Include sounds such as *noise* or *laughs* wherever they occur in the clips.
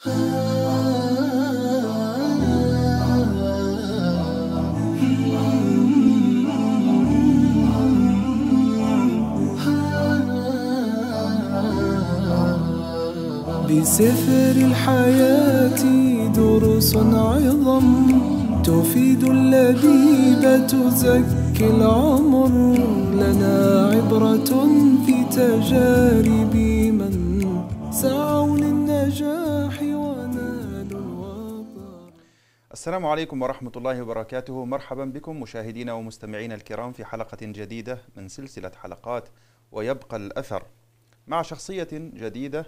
بسفر الحياة دروس عظم تفيد اللبيب تزكي العمر لنا عبرة في تجارب من سعى السلام عليكم ورحمة الله وبركاته مرحبا بكم مشاهدينا ومستمعينا الكرام في حلقة جديدة من سلسلة حلقات ويبقى الأثر مع شخصية جديدة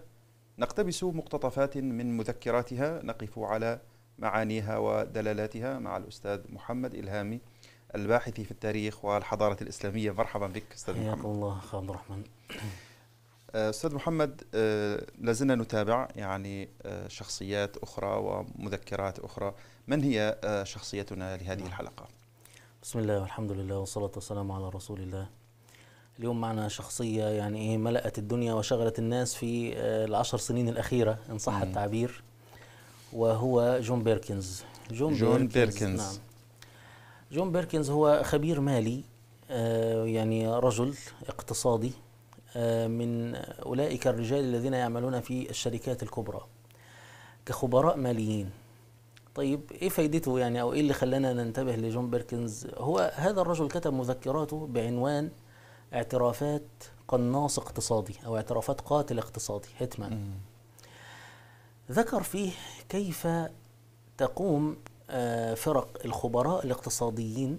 نقتبس مقتطفات من مذكراتها نقف على معانيها ودلالاتها مع الأستاذ محمد إلهامي الباحث في التاريخ والحضارة الإسلامية مرحبا بك أستاذ محمد الله عبد الرحمن آه، استاذ محمد آه، لازلنا نتابع يعني آه، شخصيات اخرى ومذكرات اخرى من هي شخصيتنا لهذه نعم. الحلقه بسم الله والحمد لله والصلاه والسلام على رسول الله اليوم معنا شخصية يعني إيه ملأت الدنيا وشغلت الناس في العشر سنين الأخيرة إن صح التعبير وهو جون بيركنز جون, جون بيركنز, بيركنز نعم جون بيركنز هو خبير مالي يعني رجل اقتصادي من أولئك الرجال الذين يعملون في الشركات الكبرى كخبراء ماليين طيب ايه فايدته يعني او ايه اللي خلانا ننتبه لجون بيركنز هو هذا الرجل كتب مذكراته بعنوان اعترافات قناص اقتصادي او اعترافات قاتل اقتصادي هيتمان ذكر فيه كيف تقوم آه، فرق الخبراء الاقتصاديين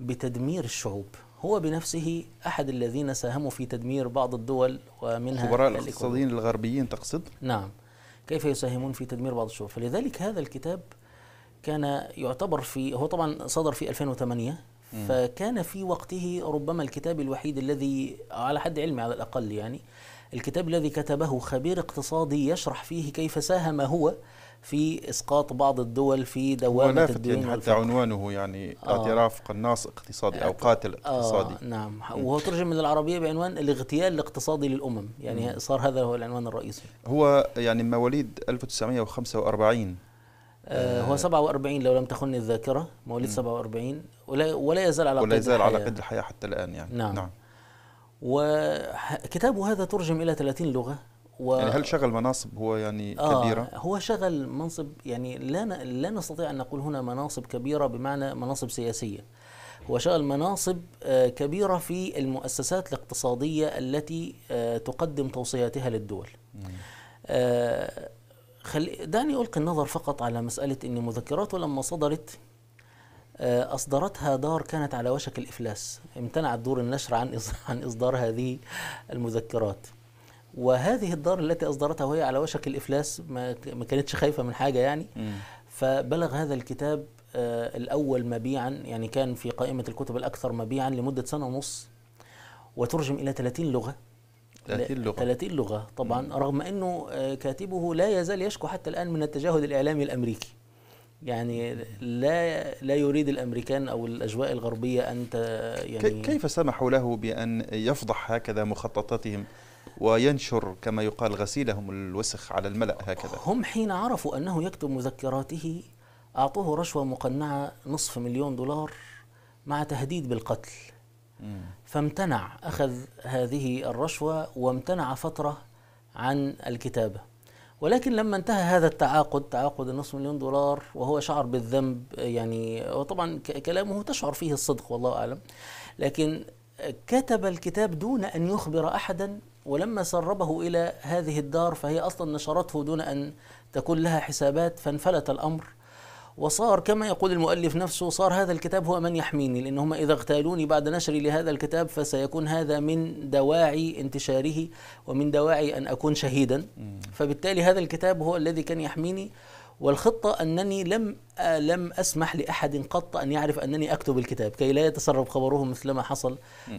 بتدمير الشعوب هو بنفسه أحد الذين ساهموا في تدمير بعض الدول ومنها خبراء الاقتصاديين الغربيين تقصد؟ نعم كيف يساهمون في تدمير بعض الشعوب فلذلك هذا الكتاب كان يعتبر في هو طبعا صدر في 2008 م. فكان في وقته ربما الكتاب الوحيد الذي على حد علمي على الأقل يعني الكتاب الذي كتبه خبير اقتصادي يشرح فيه كيف ساهم هو في اسقاط بعض الدول في دوامه الدين يعني حتى عنوانه يعني آه اعتراف قناص اقتصادي او آه. قاتل اقتصادي آه نعم وهو ترجم من العربيه بعنوان الاغتيال الاقتصادي للامم يعني صار هذا هو العنوان الرئيسي هو يعني مواليد 1945 آه،, آه هو 47 لو لم تخني الذاكره مواليد 47 ولا ولا يزال على ولا يزال على قيد الحياه حتى الان يعني نعم, نعم. وكتابه هذا ترجم الى 30 لغه و يعني هل شغل مناصب هو يعني آه كبيرة؟ هو شغل منصب يعني لا لا نستطيع أن نقول هنا مناصب كبيرة بمعنى مناصب سياسية هو شغل مناصب آه، كبيرة في المؤسسات الاقتصادية التي آه، تقدم توصياتها للدول آه، خل... دعني ألقي النظر فقط على مسألة أن مذكراته لما صدرت أصدرتها دار كانت على وشك الإفلاس امتنعت دور النشر عن عن إصدار هذه المذكرات وهذه الدار التي اصدرتها وهي على وشك الافلاس ما كانتش خايفه من حاجه يعني م. فبلغ هذا الكتاب آه، الاول مبيعا يعني كان في قائمه الكتب الاكثر مبيعا لمده سنه ونص وترجم الى 30 لغه 30 لغه 30 لغه طبعا م. رغم انه آه، كاتبه لا يزال يشكو حتى الان من التجاهل الاعلامي الامريكي يعني لا لا يريد الامريكان او الاجواء الغربيه ان يعني كيف سمحوا له بان يفضح هكذا مخططاتهم وينشر كما يقال غسيلهم الوسخ على الملأ هكذا هم حين عرفوا أنه يكتب مذكراته أعطوه رشوة مقنعة نصف مليون دولار مع تهديد بالقتل فامتنع أخذ هذه الرشوة وامتنع فترة عن الكتابة ولكن لما انتهى هذا التعاقد تعاقد النصف مليون دولار وهو شعر بالذنب يعني وطبعا كلامه تشعر فيه الصدق والله أعلم لكن كتب الكتاب دون أن يخبر أحدا ولما سربه إلى هذه الدار فهي أصلا نشرته دون أن تكون لها حسابات فانفلت الأمر وصار كما يقول المؤلف نفسه صار هذا الكتاب هو من يحميني لأن هم إذا اغتالوني بعد نشري لهذا الكتاب فسيكون هذا من دواعي انتشاره ومن دواعي أن أكون شهيدا فبالتالي هذا الكتاب هو الذي كان يحميني والخطة أنني لم آه، لم أسمح لأحد قط أن يعرف أنني أكتب الكتاب كي لا يتسرب خبره مثلما حصل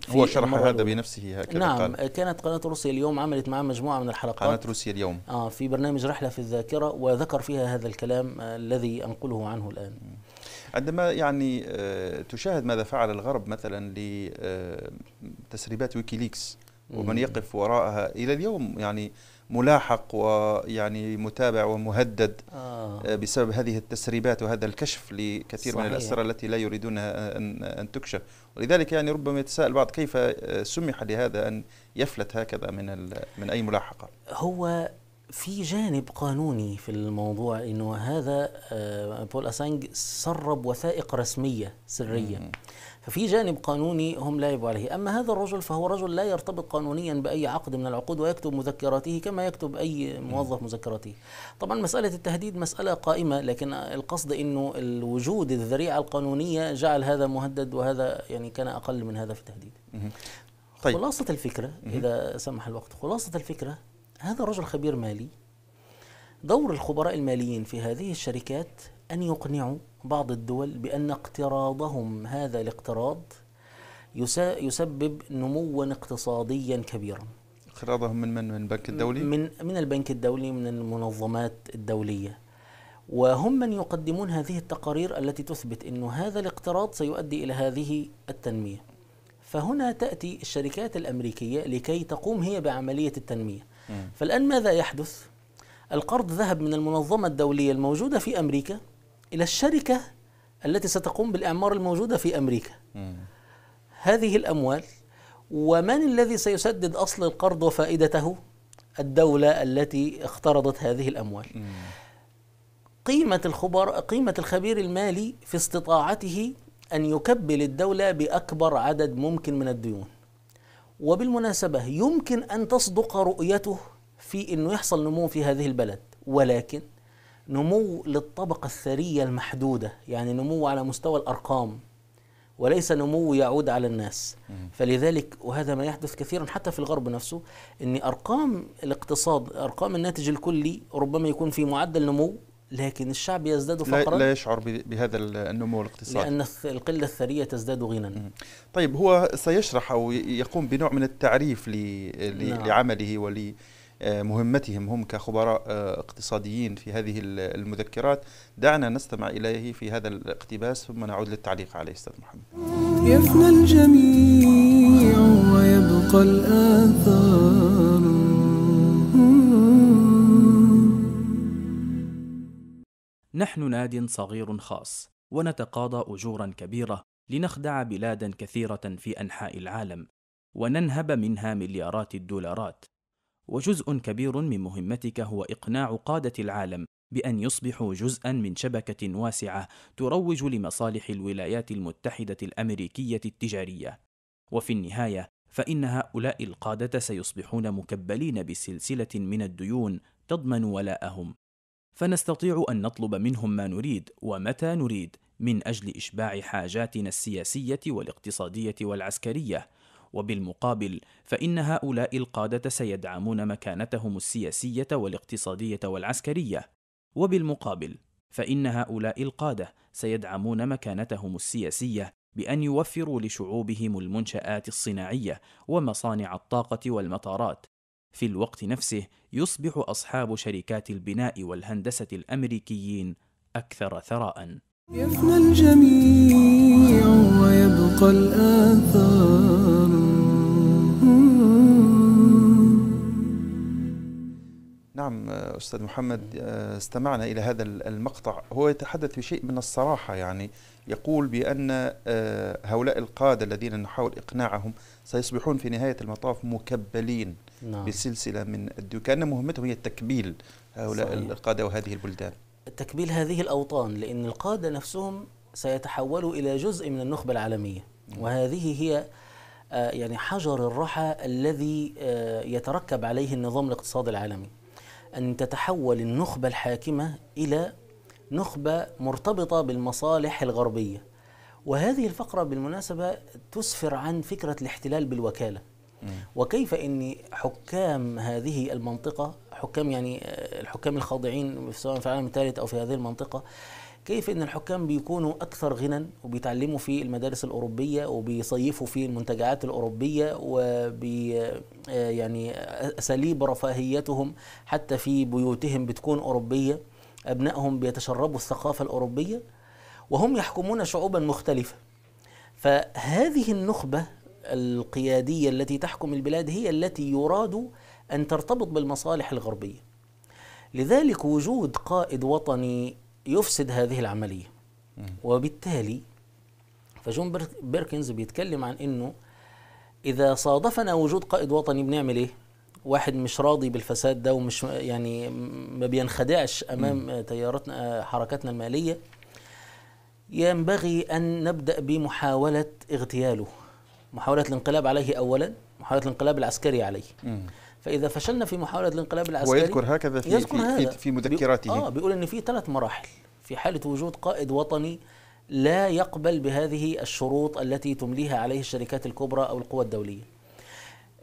هو شرح هذا بنفسه هكذا نعم قال. كانت قناة روسيا اليوم عملت معه مجموعة من الحلقات قناة روسيا اليوم آه في برنامج رحلة في الذاكرة وذكر فيها هذا الكلام آه، الذي أنقله عنه الآن عندما يعني آه، تشاهد ماذا فعل الغرب مثلا لتسريبات ويكيليكس ومن يقف وراءها إلى اليوم يعني ملاحق ويعني متابع ومهدد آه. آه. بسبب هذه التسريبات وهذا الكشف لكثير صحيح. من الأسرى التي لا يريدونها أن, أن تكشف ولذلك يعني ربما يتساءل البعض كيف آه، سمح لهذا أن يفلت هكذا من, من أي ملاحقة هو في جانب قانوني في الموضوع انه هذا آه، بول اسانج سرب وثائق رسميه سريه ففي جانب قانوني هم لا يبقوا عليه أما هذا الرجل فهو رجل لا يرتبط قانونيا بأي عقد من العقود ويكتب مذكراته كما يكتب أي موظف مذكراته طبعا مسألة التهديد مسألة قائمة لكن القصد أنه الوجود الذريعة القانونية جعل هذا مهدد وهذا يعني كان أقل من هذا في التهديد طيب. خلاصة الفكرة إذا سمح الوقت خلاصة الفكرة هذا رجل خبير مالي دور الخبراء الماليين في هذه الشركات أن يقنعوا بعض الدول بأن اقتراضهم هذا الاقتراض يسبب نموا اقتصاديا كبيرا اقتراضهم من من من البنك الدولي من من البنك الدولي من المنظمات الدوليه وهم من يقدمون هذه التقارير التي تثبت أن هذا الاقتراض سيؤدي إلى هذه التنمية فهنا تأتي الشركات الأمريكية لكي تقوم هي بعملية التنمية م. فالآن ماذا يحدث؟ القرض ذهب من المنظمة الدولية الموجودة في أمريكا إلى الشركة التي ستقوم بالإعمار الموجودة في أمريكا م. هذه الأموال ومن الذي سيسدد أصل القرض وفائدته الدولة التي اقترضت هذه الأموال م. قيمة الخبر قيمة الخبير المالي في استطاعته أن يكبل الدولة بأكبر عدد ممكن من الديون وبالمناسبة يمكن أن تصدق رؤيته في أنه يحصل نمو في هذه البلد ولكن نمو للطبقة الثرية المحدودة يعني نمو على مستوى الأرقام وليس نمو يعود على الناس فلذلك وهذا ما يحدث كثيرا حتى في الغرب نفسه أن أرقام الاقتصاد أرقام الناتج الكلي ربما يكون في معدل نمو لكن الشعب يزداد فقرا لا, يشعر بهذا النمو الاقتصادي لأن القلة الثرية تزداد غنى طيب هو سيشرح أو يقوم بنوع من التعريف نعم. لعمله ولي مهمتهم هم كخبراء آه، اقتصاديين في هذه المذكرات دعنا نستمع إليه في هذا الاقتباس ثم نعود للتعليق عليه أستاذ محمد يفنى الجميع ويبقى الآثار نحن ناد صغير خاص ونتقاضى اجورا كبيره لنخدع بلادا كثيره في انحاء العالم وننهب منها مليارات الدولارات وجزء كبير من مهمتك هو إقناع قادة العالم بأن يصبحوا جزءا من شبكة واسعة تروج لمصالح الولايات المتحدة الأمريكية التجارية. وفي النهاية فإن هؤلاء القادة سيصبحون مكبلين بسلسلة من الديون تضمن ولاءهم. فنستطيع أن نطلب منهم ما نريد ومتى نريد من أجل إشباع حاجاتنا السياسية والاقتصادية والعسكرية وبالمقابل فإن هؤلاء القادة سيدعمون مكانتهم السياسية والاقتصادية والعسكرية، وبالمقابل فإن هؤلاء القادة سيدعمون مكانتهم السياسية بأن يوفروا لشعوبهم المنشآت الصناعية ومصانع الطاقة والمطارات. في الوقت نفسه يصبح أصحاب شركات البناء والهندسة الأمريكيين أكثر ثراءً. يفنى الجميع ويبقى الآثار نعم آه، أستاذ محمد آه، استمعنا إلى هذا المقطع هو يتحدث بشيء من الصراحة يعني يقول بأن آه، هؤلاء القادة الذين نحاول إقناعهم سيصبحون في نهاية المطاف مكبلين نعم. بسلسلة من الدول كأن مهمتهم هي التكبيل هؤلاء صحيح. القادة وهذه البلدان تكبيل هذه الأوطان لأن القادة نفسهم سيتحولوا إلى جزء من النخبة العالمية نعم. وهذه هي يعني حجر الرحى الذي يتركب عليه النظام الاقتصادي العالمي أن تتحول النخبة الحاكمة إلى نخبة مرتبطة بالمصالح الغربية وهذه الفقرة بالمناسبة تسفر عن فكرة الاحتلال بالوكالة وكيف أن حكام هذه المنطقة حكام يعني آه، الحكام الخاضعين سواء في العالم الثالث أو في هذه المنطقة كيف ان الحكام بيكونوا اكثر غنى وبيتعلموا في المدارس الاوروبيه وبيصيفوا في المنتجعات الاوروبيه وبي آه، يعني اساليب رفاهيتهم حتى في بيوتهم بتكون اوروبيه ابنائهم بيتشربوا الثقافه الاوروبيه وهم يحكمون شعوبا مختلفه فهذه النخبه القياديه التي تحكم البلاد هي التي يراد ان ترتبط بالمصالح الغربيه لذلك وجود قائد وطني يفسد هذه العملية وبالتالي فجون بيركنز بيتكلم عن انه اذا صادفنا وجود قائد وطني بنعمل ايه واحد مش راضي بالفساد ده ومش يعني ما بينخدعش امام تياراتنا آه، حركاتنا الماليه ينبغي ان نبدا بمحاوله اغتياله محاوله الانقلاب عليه اولا محاوله الانقلاب العسكري عليه فاذا فشلنا في محاوله الانقلاب العسكري ويذكر هكذا في يذكر في, هذا. في مذكراته اه بيقول ان في ثلاث مراحل في حاله وجود قائد وطني لا يقبل بهذه الشروط التي تمليها عليه الشركات الكبرى او القوى الدوليه.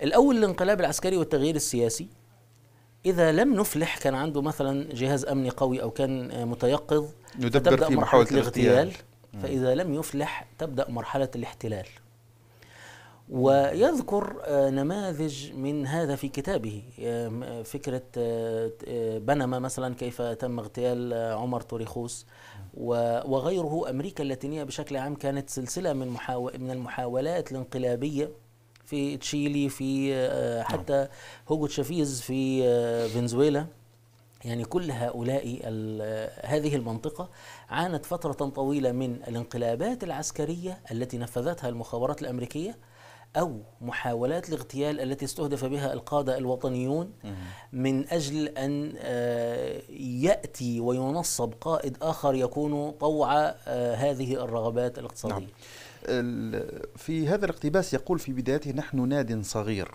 الاول الانقلاب العسكري والتغيير السياسي اذا لم نفلح كان عنده مثلا جهاز امني قوي او كان متيقظ يدبر في محاوله الاغتيال فاذا لم يفلح تبدا مرحله الاحتلال ويذكر آه، نماذج من هذا في كتابه آه، آه، فكرة بنما مثلا كيف تم اغتيال عمر طريخوس وغيره أمريكا اللاتينية بشكل عام كانت سلسلة من من المحاولات الانقلابية في تشيلي في نعم. حتى هوجو تشافيز في فنزويلا يعني كل هؤلاء هذه المنطقة عانت فترة طويلة من الانقلابات العسكرية التي نفذتها المخابرات الأمريكية أو محاولات الاغتيال التي استهدف بها القادة الوطنيون من أجل أن آه، يأتي وينصب قائد آخر يكون طوع آه، هذه الرغبات الاقتصادية نعم. في هذا الاقتباس يقول في بدايته نحن ناد صغير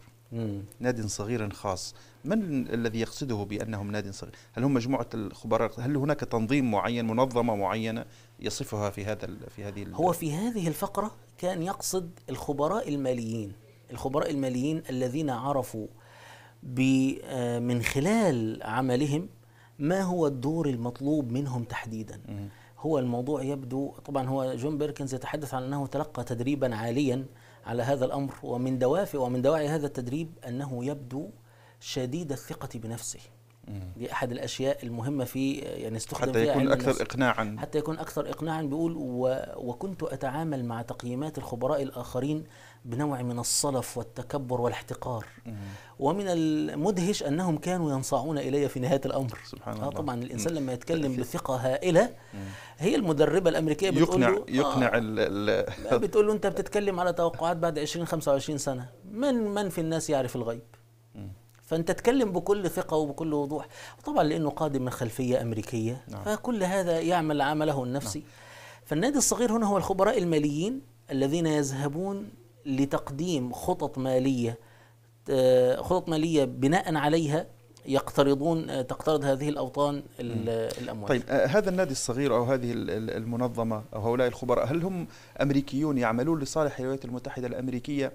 ناد صغير خاص من الذي يقصده بأنهم ناد صغير هل هم مجموعة الخبراء هل هناك تنظيم معين منظمة معينة يصفها في هذا في هذه هو في هذه الفقرة كان يقصد الخبراء الماليين الخبراء الماليين الذين عرفوا آه، من خلال عملهم ما هو الدور المطلوب منهم تحديدا هو الموضوع يبدو طبعا هو جون بيركنز يتحدث عن انه تلقى تدريبا عاليا على هذا الامر ومن دوافع ومن دواعي هذا التدريب انه يبدو شديد الثقه بنفسه دي احد الاشياء المهمه في يعني استخدم حتى يكون اكثر اقناعا حتى يكون اكثر اقناعا بيقول و... وكنت اتعامل مع تقييمات الخبراء الاخرين بنوع من الصلف والتكبر والاحتقار ومن المدهش انهم كانوا ينصاعون الي في نهايه الامر سبحان آه، الله آه طبعا الانسان لما يتكلم بثقه هائله هي المدربه الامريكيه بتقول يقنع آه، يقنع آه بتقول له انت بتتكلم على توقعات بعد 20 25 سنه من من في الناس يعرف الغيب فانت تتكلم بكل ثقه وبكل وضوح طبعا لانه قادم من خلفيه امريكيه نعم. فكل هذا يعمل عمله النفسي نعم. فالنادي الصغير هنا هو الخبراء الماليين الذين يذهبون لتقديم خطط ماليه آه، خطط ماليه بناء عليها يقترضون آه، تقترض هذه الاوطان الاموال. طيب آه، هذا النادي الصغير او هذه المنظمه او هؤلاء الخبراء هل هم امريكيون يعملون لصالح الولايات المتحده الامريكيه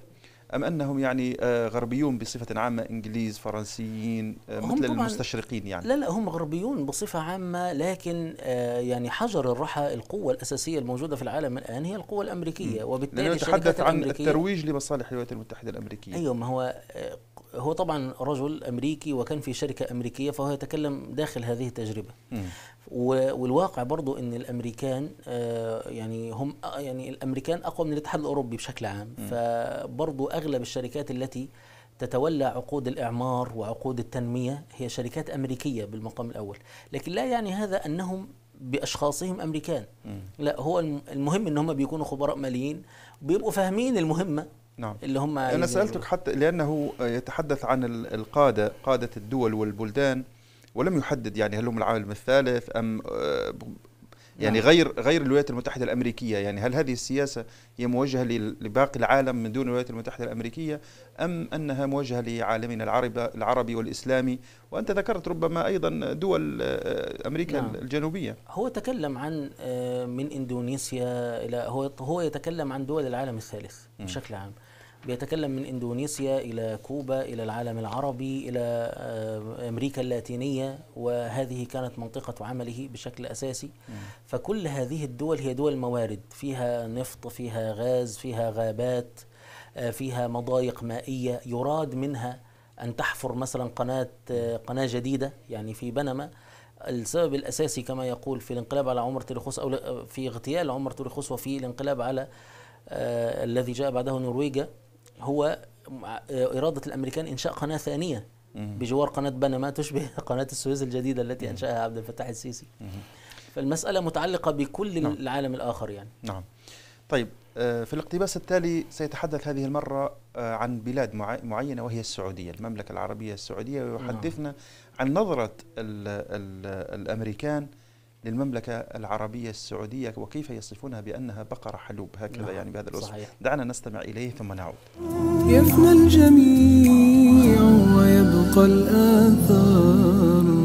أم أنهم يعني آه، غربيون بصفة عامة إنجليز فرنسيين آه، مثل المستشرقين يعني لا لا هم غربيون بصفة عامة لكن آه، يعني حجر الرحى القوة الأساسية الموجودة في العالم الآن هي القوة الأمريكية وبالتالي نتحدث عن الترويج لمصالح الولايات المتحدة الأمريكية أيوة ما هو هو طبعا رجل أمريكي وكان في شركة أمريكية فهو يتكلم داخل هذه التجربة م. والواقع برضو أن الأمريكان آه، يعني هم آه، يعني الأمريكان أقوى من الاتحاد الأوروبي بشكل عام م. فبرضو أغلب الشركات التي تتولى عقود الإعمار وعقود التنمية هي شركات أمريكية بالمقام الأول لكن لا يعني هذا أنهم باشخاصهم امريكان م. لا هو المهم ان هم بيكونوا خبراء ماليين بيبقوا فاهمين المهمه نعم. اللي هم أنا سألتك حتى لأنه يتحدث عن القادة قادة الدول والبلدان ولم يحدد يعني هل هم العالم الثالث أم آه، يعني نعم. غير غير الولايات المتحدة الأمريكية يعني هل هذه السياسة هي موجهة لباقي العالم من دون الولايات المتحدة الأمريكية أم أنها موجهة لعالمنا العربي العربي والإسلامي وأنت ذكرت ربما أيضا دول آه، أمريكا نعم. الجنوبية هو تكلم عن آه، من إندونيسيا إلى هو هو يتكلم عن دول العالم الثالث بشكل عام بيتكلم من اندونيسيا الى كوبا الى العالم العربي الى آه، امريكا اللاتينيه وهذه كانت منطقه عمله بشكل اساسي فكل هذه الدول هي دول موارد فيها نفط فيها غاز فيها غابات آه، فيها مضايق مائيه يراد منها ان تحفر مثلا قناه آه، قناه جديده يعني في بنما السبب الاساسي كما يقول في الانقلاب على عمر تريخوس او في اغتيال عمر تريخوس وفي الانقلاب على آه الذي جاء بعده نرويجا هو آه، إرادة الأمريكان إنشاء قناة ثانية بجوار قناة بنما تشبه *laughs* قناة السويس الجديدة التي أنشأها عبد الفتاح السيسي فالمسألة متعلقة بكل نعم. العالم الآخر يعني نعم طيب آه، في الاقتباس التالي سيتحدث هذه المرة آه، عن بلاد معينة وهي السعودية المملكة العربية السعودية نعم. ويحدثنا عن نظرة الـ الـ الأمريكان للمملكة العربية السعودية وكيف يصفونها بأنها بقرة حلوب هكذا نعم. يعني بهذا الوصف دعنا نستمع إليه ثم نعود يفنى الجميع ويبقى الآثار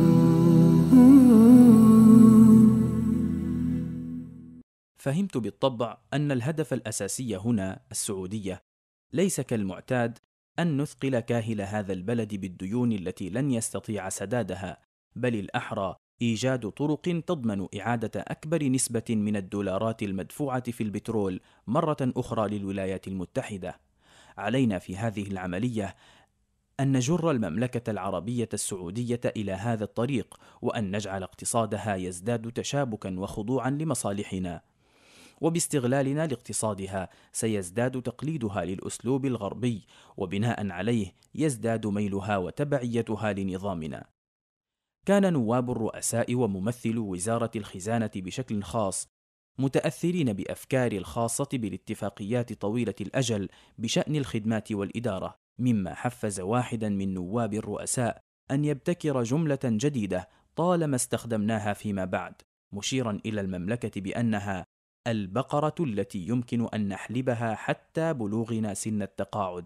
فهمت بالطبع أن الهدف الأساسي هنا السعودية ليس كالمعتاد أن نثقل كاهل هذا البلد بالديون التي لن يستطيع سدادها بل الأحرى إيجاد طرق تضمن إعادة أكبر نسبة من الدولارات المدفوعة في البترول مرة أخرى للولايات المتحدة. علينا في هذه العملية أن نجر المملكة العربية السعودية إلى هذا الطريق وأن نجعل اقتصادها يزداد تشابكا وخضوعا لمصالحنا. وباستغلالنا لاقتصادها سيزداد تقليدها للأسلوب الغربي وبناء عليه يزداد ميلها وتبعيتها لنظامنا. كان نواب الرؤساء وممثلو وزارة الخزانة بشكل خاص متأثرين بأفكار الخاصة بالاتفاقيات طويلة الأجل بشأن الخدمات والإدارة، مما حفز واحدا من نواب الرؤساء أن يبتكر جملة جديدة طالما استخدمناها فيما بعد، مشيرا إلى المملكة بأنها البقرة التي يمكن أن نحلبها حتى بلوغنا سن التقاعد.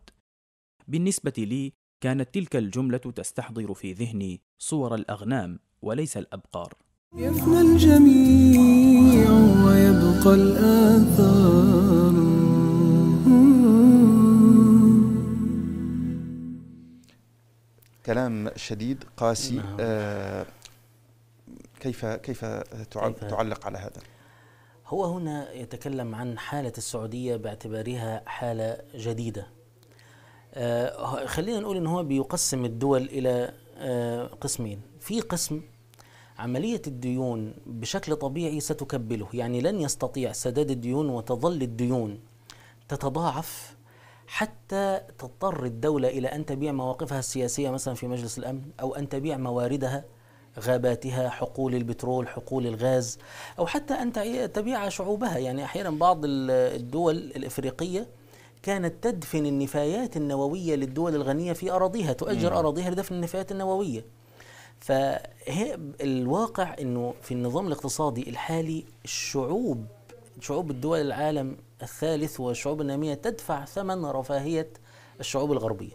بالنسبة لي كانت تلك الجملة تستحضر في ذهني صور الأغنام وليس الأبقار يفنى الجميع ويبقى الآثار كلام شديد قاسي نعم. آه كيف كيف تعلق على هذا؟ هو هنا يتكلم عن حالة السعودية باعتبارها حالة جديدة آه، خلينا نقول ان هو بيقسم الدول الى آه، قسمين في قسم عملية الديون بشكل طبيعي ستكبله يعني لن يستطيع سداد الديون وتظل الديون تتضاعف حتى تضطر الدولة إلى أن تبيع مواقفها السياسية مثلا في مجلس الأمن أو أن تبيع مواردها غاباتها حقول البترول حقول الغاز أو حتى أن تبيع شعوبها يعني أحيانا بعض الدول الإفريقية كانت تدفن النفايات النووية للدول الغنية في أراضيها تؤجر مم. أراضيها لدفن النفايات النووية فالواقع أنه في النظام الاقتصادي الحالي الشعوب شعوب الدول العالم الثالث والشعوب النامية تدفع ثمن رفاهية الشعوب الغربية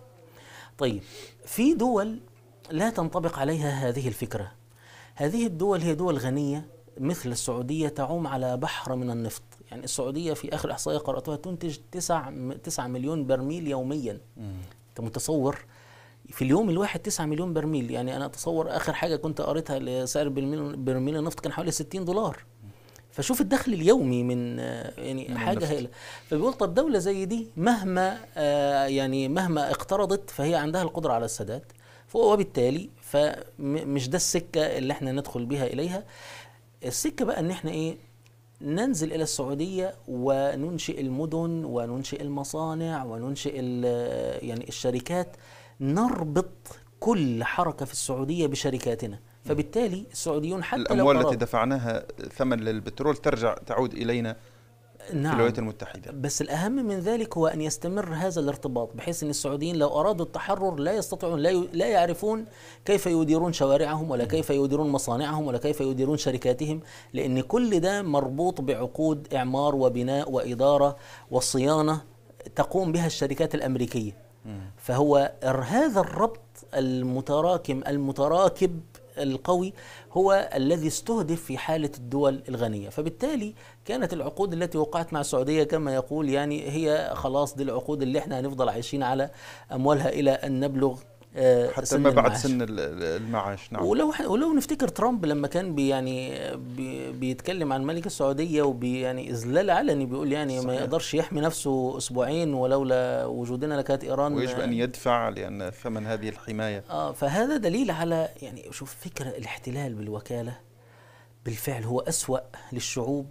طيب في دول لا تنطبق عليها هذه الفكرة هذه الدول هي دول غنية مثل السعودية تعوم على بحر من النفط يعني السعوديه في اخر احصائيه قراتها تنتج 9 9 مليون برميل يوميا انت متصور في اليوم الواحد 9 مليون برميل يعني انا اتصور اخر حاجه كنت قريتها لسعر برميل النفط كان حوالي 60 دولار فشوف الدخل اليومي من يعني من حاجه هائله فبيقول طب دوله زي دي مهما آه، يعني مهما اقترضت فهي عندها القدره على السداد وبالتالي فمش ده السكه اللي احنا ندخل بها اليها السكه بقى ان احنا ايه ننزل إلى السعودية وننشئ المدن وننشئ المصانع وننشئ يعني الشركات نربط كل حركة في السعودية بشركاتنا فبالتالي السعوديون حتى الأموال التي دفعناها ثمن للبترول ترجع تعود إلينا نعم في الولايات المتحدة بس الأهم من ذلك هو أن يستمر هذا الارتباط بحيث أن السعوديين لو أرادوا التحرر لا يستطيعون لا, ي... لا يعرفون كيف يديرون شوارعهم ولا كيف يديرون مصانعهم ولا كيف يديرون شركاتهم لأن كل ده مربوط بعقود إعمار وبناء وإدارة وصيانة تقوم بها الشركات الأمريكية فهو هذا الربط المتراكم المتراكب القوي هو الذي استهدف في حالة الدول الغنية فبالتالي كانت العقود التي وقعت مع السعودية كما يقول يعني هي خلاص دي العقود اللي احنا هنفضل عايشين على أموالها إلى أن نبلغ آه، حتى ما بعد سن المعاش نعم ولو ولو نفتكر ترامب لما كان بي يعني بي بيتكلم عن ملك السعوديه وبي يعني اذلال علني بيقول يعني صحيح. ما يقدرش يحمي نفسه اسبوعين ولولا وجودنا لكانت ايران ويجب ان يدفع لان ثمن هذه الحمايه اه فهذا دليل على يعني شوف فكره الاحتلال بالوكاله بالفعل هو أسوأ للشعوب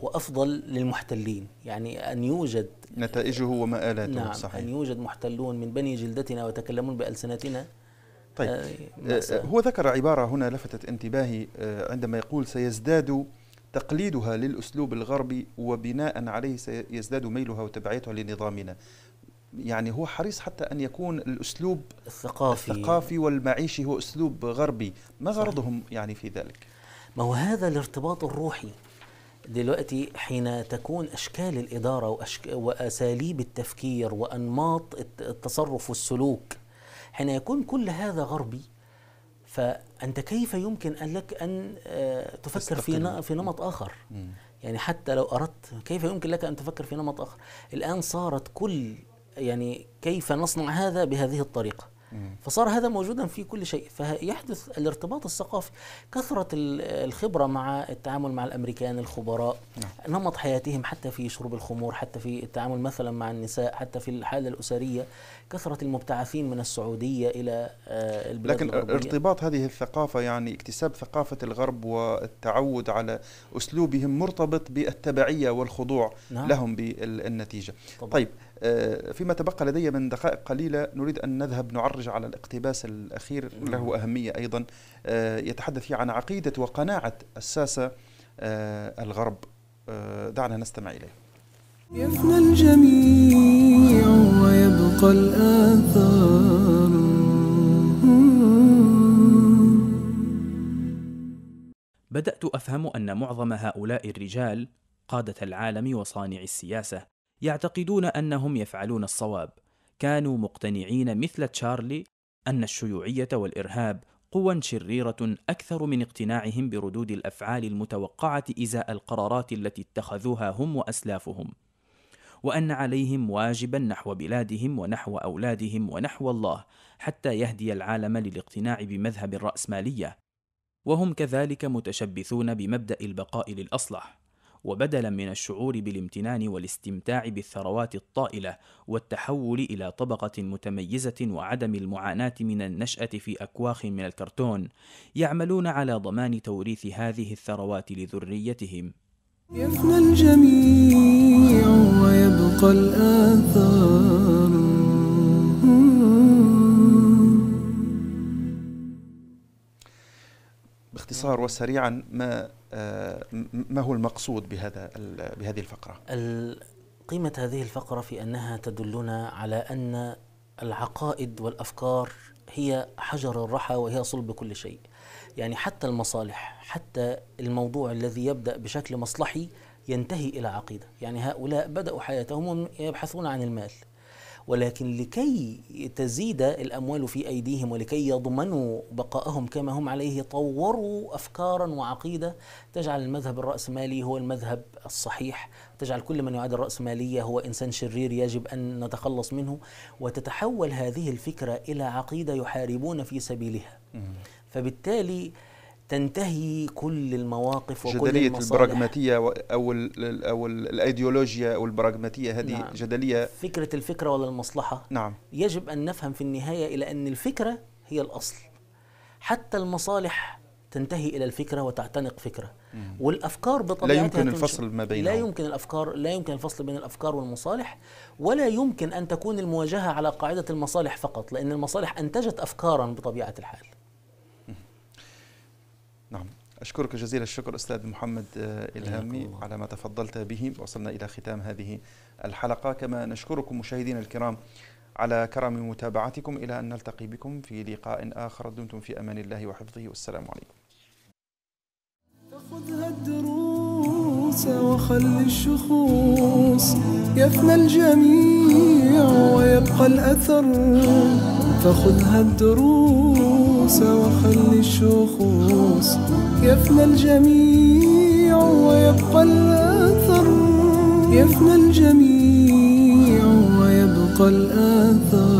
وأفضل للمحتلين يعني أن يوجد نتائجه ومآلاته نعم صحيح. أن يوجد محتلون من بني جلدتنا ويتكلمون بألسنتنا طيب آه، آه، هو ذكر عبارة هنا لفتت انتباهي آه، عندما يقول سيزداد تقليدها للأسلوب الغربي وبناء عليه سيزداد ميلها وتبعيتها لنظامنا يعني هو حريص حتى أن يكون الأسلوب الثقافي, الثقافي والمعيشي هو أسلوب غربي ما غرضهم يعني في ذلك هو هذا الارتباط الروحي دلوقتي حين تكون أشكال الإدارة وأشك... وأساليب التفكير وأنماط التصرف والسلوك حين يكون كل هذا غربي فأنت كيف يمكن أن لك أن آه، تفكر في في نمط آخر يعني حتى لو أردت كيف يمكن لك أن تفكر في نمط آخر الآن صارت كل يعني كيف نصنع هذا بهذه الطريقة فصار هذا موجودا في كل شيء فيحدث الارتباط الثقافي كثرة الخبرة مع التعامل مع الأمريكان الخبراء نعم. نمط حياتهم حتى في شرب الخمور حتى في التعامل مثلا مع النساء حتى في الحالة الأسرية كثرة المبتعثين من السعودية إلى آه، البلاد لكن الغربية. ارتباط هذه الثقافة يعني اكتساب ثقافة الغرب والتعود على أسلوبهم مرتبط بالتبعية والخضوع نعم. لهم بالنتيجة طبعا. طيب آه، فيما تبقى لدي من دقائق قليلة نريد أن نذهب نعرج على الاقتباس الأخير له نعم. أهمية أيضا آه، يتحدث فيه عن عقيدة وقناعة الساسة آه، الغرب دعنا نستمع إليه يفنى الجميع ويبقى الآثار بدأت أفهم أن معظم هؤلاء الرجال قادة العالم وصانع السياسة يعتقدون أنهم يفعلون الصواب كانوا مقتنعين مثل تشارلي أن الشيوعية والإرهاب قوى شريرة أكثر من اقتناعهم بردود الأفعال المتوقعة إزاء القرارات التي اتخذوها هم وأسلافهم وأن عليهم واجبا نحو بلادهم ونحو أولادهم ونحو الله حتى يهدي العالم للاقتناع بمذهب الرأسمالية وهم كذلك متشبثون بمبدأ البقاء للأصلح وبدلا من الشعور بالامتنان والاستمتاع بالثروات الطائله والتحول الى طبقه متميزه وعدم المعاناه من النشاه في اكواخ من الكرتون يعملون على ضمان توريث هذه الثروات لذريتهم يفنى الجميع ويبقى الآثار باختصار وسريعا ما آه، ما هو المقصود بهذا بهذه الفقرة؟ قيمة هذه الفقرة في أنها تدلنا على أن العقائد والأفكار هي حجر الرحى وهي صلب كل شيء يعني حتى المصالح حتى الموضوع الذي يبدأ بشكل مصلحي ينتهي إلى عقيدة يعني هؤلاء بدأوا حياتهم يبحثون عن المال ولكن لكي تزيد الأموال في أيديهم ولكي يضمنوا بقائهم كما هم عليه طوروا أفكارا وعقيدة تجعل المذهب الرأسمالي هو المذهب الصحيح تجعل كل من يعاد الرأسمالية هو إنسان شرير يجب أن نتخلص منه وتتحول هذه الفكرة إلى عقيدة يحاربون في سبيلها فبالتالي تنتهي كل المواقف وكل جدلية المصالح البراغماتية أو الـ أو الـ الأيديولوجيا أو البراغماتية هذه نعم. جدلية فكرة الفكرة ولا المصلحة نعم يجب أن نفهم في النهاية إلى أن الفكرة هي الأصل حتى المصالح تنتهي إلى الفكرة وتعتنق فكرة مم. والأفكار بطبيعتها لا يمكن الفصل ما بينها لا يمكن الأفكار لا يمكن الفصل بين الأفكار والمصالح ولا يمكن أن تكون المواجهة على قاعدة المصالح فقط لأن المصالح أنتجت أفكارا بطبيعة الحال أشكرك جزيل الشكر أستاذ محمد آه، إلهامي على ما تفضلت به وصلنا إلى ختام هذه الحلقة كما نشكركم مشاهدينا الكرام على كرم متابعتكم إلى أن نلتقي بكم في لقاء آخر دمتم في أمان الله وحفظه والسلام عليكم خذها الدروس وخل الشخوص يفنى الجميع ويبقى الأثر فخذها الدروس العروسة وخلي الشخوص يفنى الجميع ويبقى الأثر يفنى الجميع ويبقى الأثر